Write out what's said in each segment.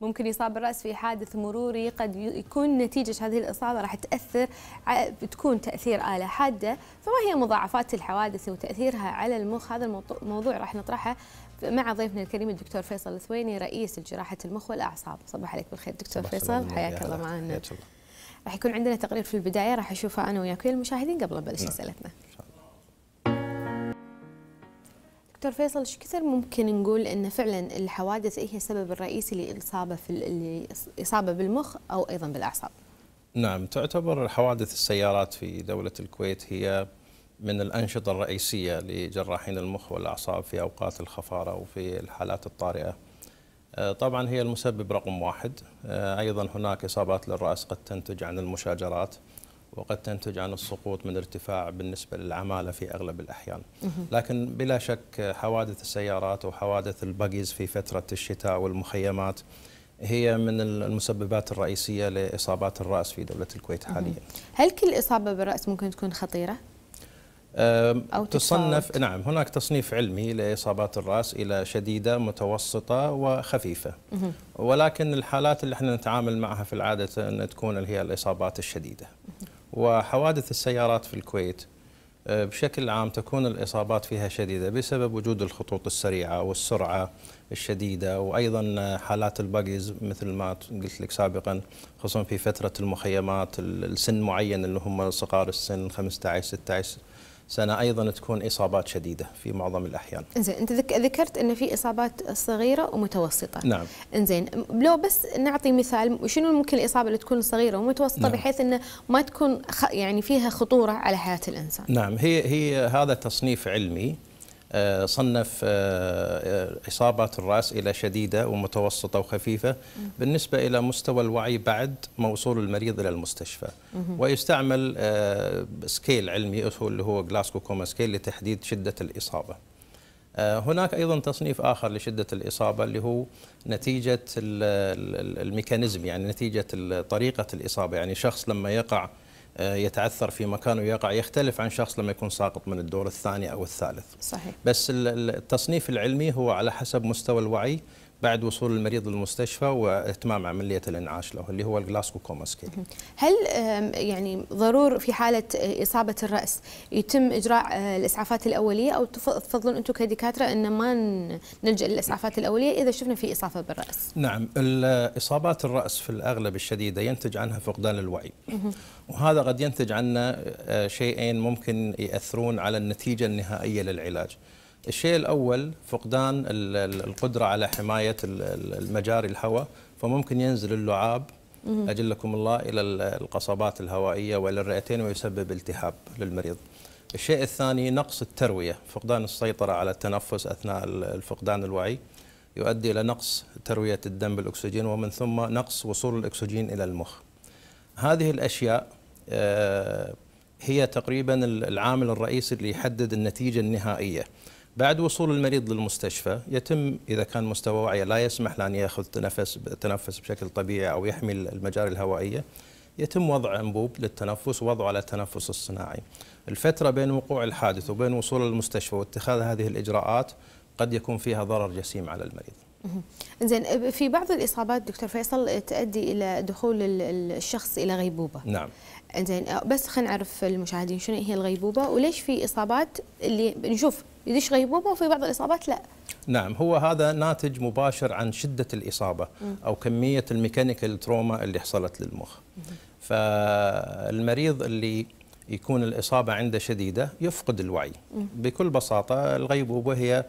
ممكن يصاب الراس في حادث مروري قد يكون نتيجه هذه الاصابه راح تاثر بتكون تاثير اله حاده فما هي مضاعفات الحوادث وتاثيرها على المخ هذا الموضوع راح نطرحه مع ضيفنا الكريم الدكتور فيصل الثويني رئيس جراحه المخ والاعصاب صباح عليك بالخير دكتور فيصل حياك الله معنا راح يكون عندنا تقرير في البدايه راح اشوفه انا وياك المشاهدين قبل ما نبلش نعم. اسئلتنا دكتور فيصل ايش كثر ممكن نقول ان فعلا الحوادث هي السبب الرئيسي للاصابه في الاصابه بالمخ او ايضا بالاعصاب؟ نعم تعتبر حوادث السيارات في دوله الكويت هي من الانشطه الرئيسيه لجراحين المخ والاعصاب في اوقات الخفاره وفي الحالات الطارئه. آه، طبعا هي المسبب رقم واحد، آه، ايضا هناك اصابات للراس قد تنتج عن المشاجرات. وقد تنتج عن السقوط من ارتفاع بالنسبة للعمالة في أغلب الأحيان لكن بلا شك حوادث السيارات وحوادث البقيز في فترة الشتاء والمخيمات هي من المسببات الرئيسية لإصابات الرأس في دولة الكويت حاليا هل كل إصابة بالرأس ممكن تكون خطيرة؟ أو تصنف نعم هناك تصنيف علمي لإصابات الرأس إلى شديدة متوسطة وخفيفة ولكن الحالات اللي احنا نتعامل معها في العادة أن تكون اللي هي الإصابات الشديدة وحوادث السيارات في الكويت آه، بشكل عام تكون الإصابات فيها شديدة بسبب وجود الخطوط السريعة والسرعة الشديدة وأيضا حالات البقيز مثل ما قلت لك سابقا خصوصا في فترة المخيمات السن معين اللي هم صغار السن 15 16 سنه ايضا تكون اصابات شديده في معظم الاحيان. انزين انت ذكرت ان في اصابات صغيره ومتوسطه. نعم. انزين لو بس نعطي مثال شنو ممكن الاصابه اللي تكون صغيره ومتوسطه نعم. بحيث انه ما تكون يعني فيها خطوره على حياه الانسان. نعم هي هي هذا تصنيف علمي آه، صنف آه، آه، إصابة الرأس إلى شديدة ومتوسطة وخفيفة بالنسبة إلى مستوى الوعي بعد موصول المريض إلى المستشفى ويستعمل سكيل علمي اللي هو جلاسكو كوما سكيل لتحديد شدة الإصابة هناك ايضا تصنيف اخر لشده الاصابه اللي هو نتيجه الميكانيزم يعني نتيجه طريقه الاصابه يعني شخص لما يقع آه، يتعثر في مكانه يقع يختلف عن شخص لما يكون ساقط من الدور الثاني أو الثالث صحيح. بس التصنيف العلمي هو على حسب مستوى الوعي بعد وصول المريض للمستشفى واتمام عمليه الانعاش له اللي هو الجلاسكو كوما سكيل. هل يعني ضرور في حاله آه، اصابه الراس يتم اجراء آه، الاسعافات الاوليه او تفضلون انتم كدكاتره ان ما نلجا للاسعافات نعم. الاوليه اذا شفنا في اصابه بالراس؟ نعم اصابات الراس في الاغلب الشديده ينتج عنها فقدان الوعي. وهذا قد ينتج عنا آه، شيئين ممكن ياثرون على النتيجه النهائيه للعلاج. الشيء الأول فقدان القدرة على حماية المجاري الهواء فممكن ينزل اللعاب أجلكم الله إلى القصبات الهوائية وإلى الرئتين ويسبب التهاب للمريض الشيء الثاني نقص التروية فقدان السيطرة على التنفس أثناء الفقدان الوعي يؤدي إلى نقص تروية الدم بالأكسجين ومن ثم نقص وصول الأكسجين إلى المخ هذه الأشياء آه، هي تقريبا العامل الرئيسي اللي يحدد النتيجة النهائية بعد وصول المريض للمستشفى يتم اذا كان مستوى وعيه لا يسمح لان ياخذ تنفس تنفس بشكل طبيعي او يحمي المجاري الهوائيه يتم وضع انبوب للتنفس ووضعه على التنفس الصناعي. الفتره بين وقوع الحادث وبين وصول المستشفى واتخاذ هذه الاجراءات قد يكون فيها ضرر جسيم على المريض. زين في بعض الاصابات دكتور فيصل تؤدي الى دخول الشخص الى غيبوبه. نعم. زين بس خلينا نعرف المشاهدين شنو هي الغيبوبه وليش في اصابات اللي نشوف يدش غيبوبه وفي بعض الاصابات لا نعم هو هذا ناتج مباشر عن شده الاصابه او كميه الميكانيكال تروما اللي حصلت للمخ فالمريض اللي يكون الاصابه عنده شديده يفقد الوعي بكل بساطه الغيبوبه هي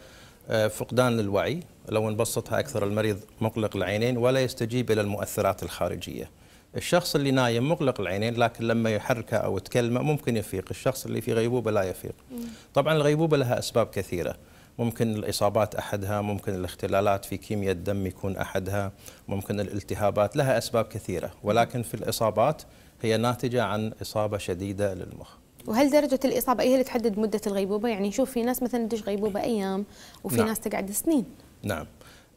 آه، فقدان للوعي لو نبسطها اكثر المريض مقلق العينين ولا يستجيب الى المؤثرات الخارجيه الشخص اللي نايم مغلق العينين لكن لما يحركه أو يتكلمه ممكن يفيق الشخص اللي في غيبوبة لا يفيق طبعا الغيبوبة لها أسباب كثيرة ممكن الإصابات أحدها ممكن الاختلالات في كيمياء الدم يكون أحدها ممكن الالتهابات لها أسباب كثيرة ولكن في الإصابات هي ناتجة عن إصابة شديدة للمخ وهل درجة الإصابة هي اللي تحدد مدة الغيبوبة؟ يعني نشوف في ناس مثلا تدش غيبوبة أيام وفي نعم. ناس تقعد سنين نعم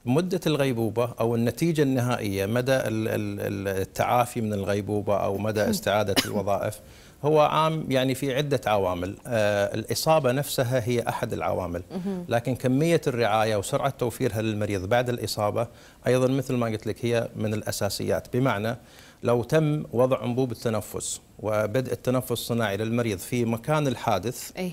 مدة الغيبوبة أو النتيجة النهائية مدى التعافي من الغيبوبة أو مدى استعادة الوظائف هو عام يعني في عدة عوامل آه، الإصابة نفسها هي أحد العوامل لكن كمية الرعاية وسرعة توفيرها للمريض بعد الإصابة أيضا مثل ما قلت لك هي من الأساسيات بمعنى لو تم وضع أنبوب التنفس وبدء التنفس الصناعي للمريض في مكان الحادث أي.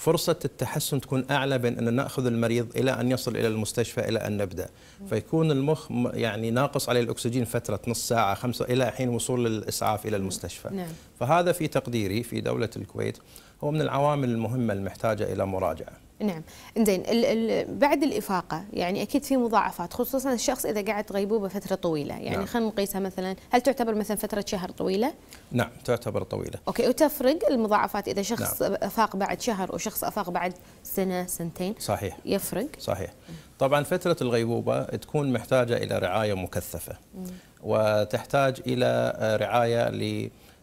فرصة التحسن تكون أعلى بين أن نأخذ المريض إلى أن يصل إلى المستشفى إلى أن نبدأ فيكون المخ يعني ناقص عليه الأكسجين فترة نص ساعة خمسة إلى حين وصول الإسعاف إلى المستشفى نعم. فهذا في تقديري في دولة الكويت هو من العوامل المهمة المحتاجة إلى مراجعة نعم انزين بعد الافاقه يعني اكيد في مضاعفات خصوصا الشخص اذا قعد غيبوبه فتره طويله يعني نعم. خلينا نقيسها مثلا هل تعتبر مثلا فتره شهر طويله نعم تعتبر طويله اوكي وتفرق المضاعفات اذا شخص نعم. افاق بعد شهر وشخص افاق بعد سنه سنتين صحيح يفرق صحيح طبعا فتره الغيبوبه تكون محتاجه الى رعايه مكثفه وتحتاج الى رعايه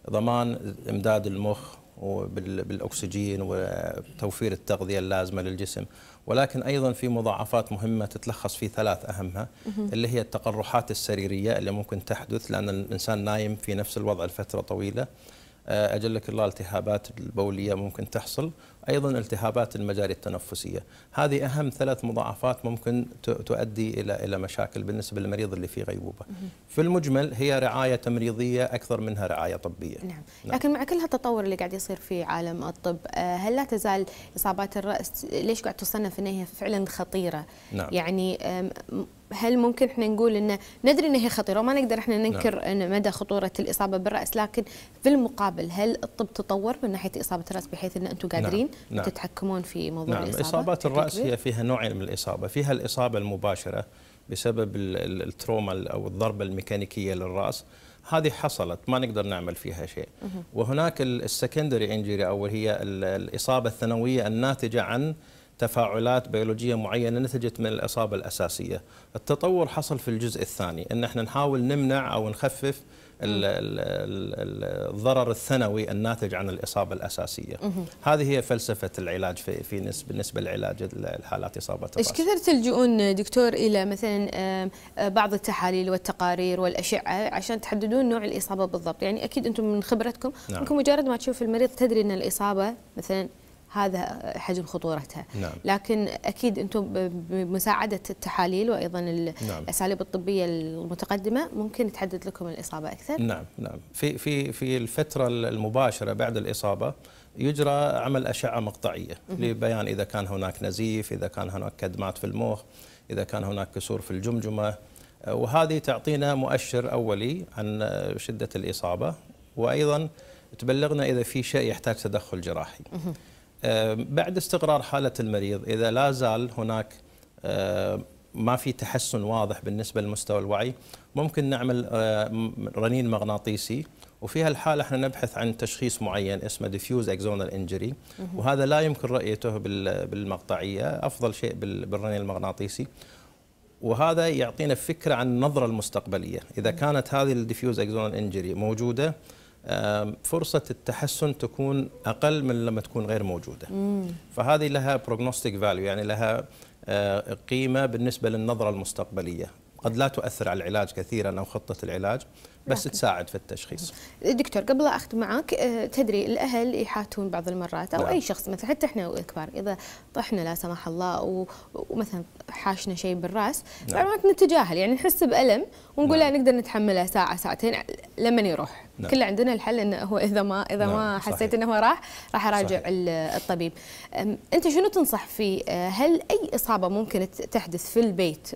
لضمان امداد المخ وبالاكسجين وتوفير التغذيه اللازمه للجسم ولكن ايضا في مضاعفات مهمه تتلخص في ثلاث اهمها اللي هي التقرحات السريريه اللي ممكن تحدث لان الانسان نايم في نفس الوضع لفتره طويله آه، اجلك الله التهابات البوليه ممكن تحصل ايضا التهابات المجاري التنفسيه هذه اهم ثلاث مضاعفات ممكن تؤدي الى الى مشاكل بالنسبه للمريض اللي في غيبوبه في المجمل هي رعايه تمريضيه اكثر منها رعايه طبيه نعم. نعم. لكن مع كل هالتطور اللي قاعد يصير في عالم الطب آه، هل لا تزال اصابات الراس ليش قاعد تصنف انها فعلا خطيره نعم. يعني هل ممكن احنا نقول ان ندري انها خطيره وما نقدر احنا نعم. ننكر نعم. مدى خطوره الاصابه بالراس لكن في المقابل هل الطب تطور من ناحيه اصابه الراس بحيث ان انتم نعم. قادرين نعم. تتحكمون في موضوع نعم. الاصابه اصابات الراس هي فيها نوعين من الاصابه فيها الاصابه المباشره بسبب التروما او الضربه الميكانيكيه للراس هذه حصلت ما نقدر نعمل فيها شيء وهناك السكندري انجري او هي الاصابه الثانويه الناتجه عن تفاعلات بيولوجيه معينه نتجت من الاصابه الاساسيه. التطور حصل في الجزء الثاني ان احنا نحاول نمنع او نخفف الضرر الثانوي الناتج عن الاصابه الاساسيه. هذه هي فلسفه العلاج في في نسبة بالنسبه لعلاج الحالات اصابه ايش كثر تلجؤون دكتور الى مثلا آه، بعض التحاليل والتقارير والاشعه عشان تحددون نوع الاصابه بالضبط، يعني اكيد انتم من خبرتكم نعم. ممكن مجرد ما تشوف المريض تدري ان الاصابه مثلا هذا حجم خطورتها نعم. لكن اكيد انتم بمساعده التحاليل وايضا نعم. الاساليب نعم. الطبيه المتقدمه ممكن تحدد لكم الاصابه اكثر نعم نعم في في في الفتره المباشره بعد الاصابه يجرى عمل اشعه مقطعيه لبيان اذا كان هناك نزيف اذا كان هناك كدمات في المخ اذا كان هناك كسور في الجمجمه آه، وهذه تعطينا مؤشر اولي عن آه، شده الاصابه وايضا تبلغنا اذا في شيء يحتاج تدخل جراحي بعد استقرار حالة المريض إذا لا زال هناك ما في تحسن واضح بالنسبة لمستوى الوعي ممكن نعمل رنين مغناطيسي وفي هالحالة احنا نبحث عن تشخيص معين اسمه ديفيوز اكزونال انجري وهذا لا يمكن رؤيته بالمقطعية أفضل شيء بالرنين المغناطيسي وهذا يعطينا فكرة عن النظرة المستقبلية إذا كانت هذه الديفيوز اكزونال انجري موجودة فرصة التحسن تكون أقل من لما تكون غير موجودة مم. فهذه لها prognostic value يعني لها آه، قيمة بالنسبة للنظرة المستقبلية قد لا تؤثر على العلاج كثيرا أو خطة العلاج بس لكن. تساعد في التشخيص دكتور قبل أختم معك آه، تدري الأهل يحاتون بعض المرات أو لا. نعم. أي شخص مثلا حتى إحنا الكبار إذا طحنا لا سمح الله ومثلا حاشنا شيء بالرأس نعم. بعض نتجاهل يعني نحس بألم ونقول نعم. لا نقدر نتحمله ساعة ساعتين لما يروح نعم. كل عندنا الحل انه هو اذا ما اذا نعم. ما حسيت صحيح. انه راح راح اراجع الطبيب انت شنو تنصح فيه آه، هل اي اصابه ممكن تحدث في البيت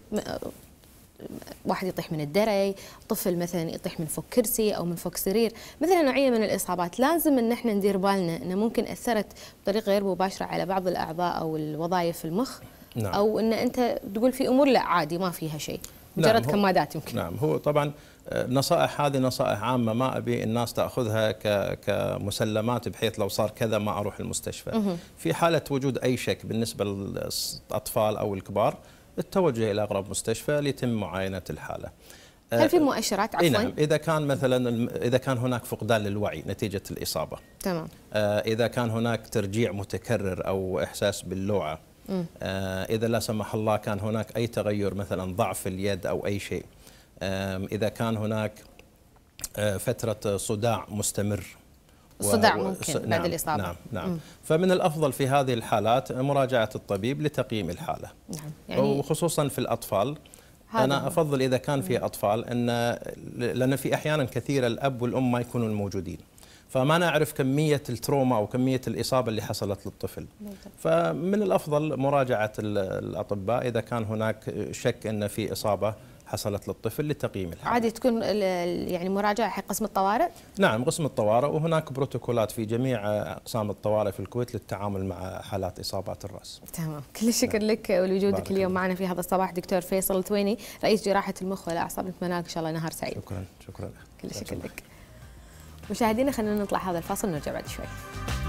واحد يطيح من الدري طفل مثلا يطيح من فوق كرسي او من فوق سرير مثل نوعيه من الاصابات لازم ان احنا ندير بالنا انه ممكن اثرت بطريقه غير مباشره على بعض الاعضاء او الوظائف في المخ نعم. او ان انت تقول في امور لا عادي ما فيها شيء مجرد نعم كمادات يمكن نعم هو طبعا آه، نصائح هذه نصائح عامة ما أبي الناس تأخذها كمسلمات بحيث لو صار كذا ما أروح المستشفى في حالة وجود أي شك بالنسبة للأطفال أو الكبار التوجه إلى أقرب مستشفى ليتم معاينة الحالة هل في آه، آه، مؤشرات عفوا؟ نعم اذا كان مثلا اذا كان هناك فقدان للوعي نتيجه الاصابه تمام آه، اذا كان هناك ترجيع متكرر او احساس باللوعه م. اذا لا سمح الله كان هناك اي تغير مثلا ضعف اليد او اي شيء اذا كان هناك فتره صداع مستمر صداع ممكن بعد نعم الإصابة نعم نعم مم. فمن الأفضل في هذه الحالات مراجعة الطبيب لتقييم الحالة نعم يعني وخصوصا في الأطفال أنا أفضل إذا كان في أطفال أن لأن في أحيانا كثيرة الأب والأم ما يكونوا موجودين فما نعرف كمية التروما أو كمية الإصابة اللي حصلت للطفل فمن الأفضل مراجعة الأطباء إذا كان هناك شك أن في إصابة حصلت للطفل لتقييم الحالة عادي تكون يعني مراجعة حق قسم الطوارئ؟ نعم قسم الطوارئ وهناك بروتوكولات في جميع أقسام الطوارئ في الكويت للتعامل مع حالات إصابات الرأس تمام كل نعم. الشكر نعم. لك ولوجودك اليوم معنا في هذا الصباح دكتور فيصل التويني رئيس جراحة المخ والأعصاب نتمنى لك إن شاء الله نهار سعيد شكرا شكرا كل الشكر لك مشاهدينا خلينا نطلع هذا الفاصل ونرجع بعد شوي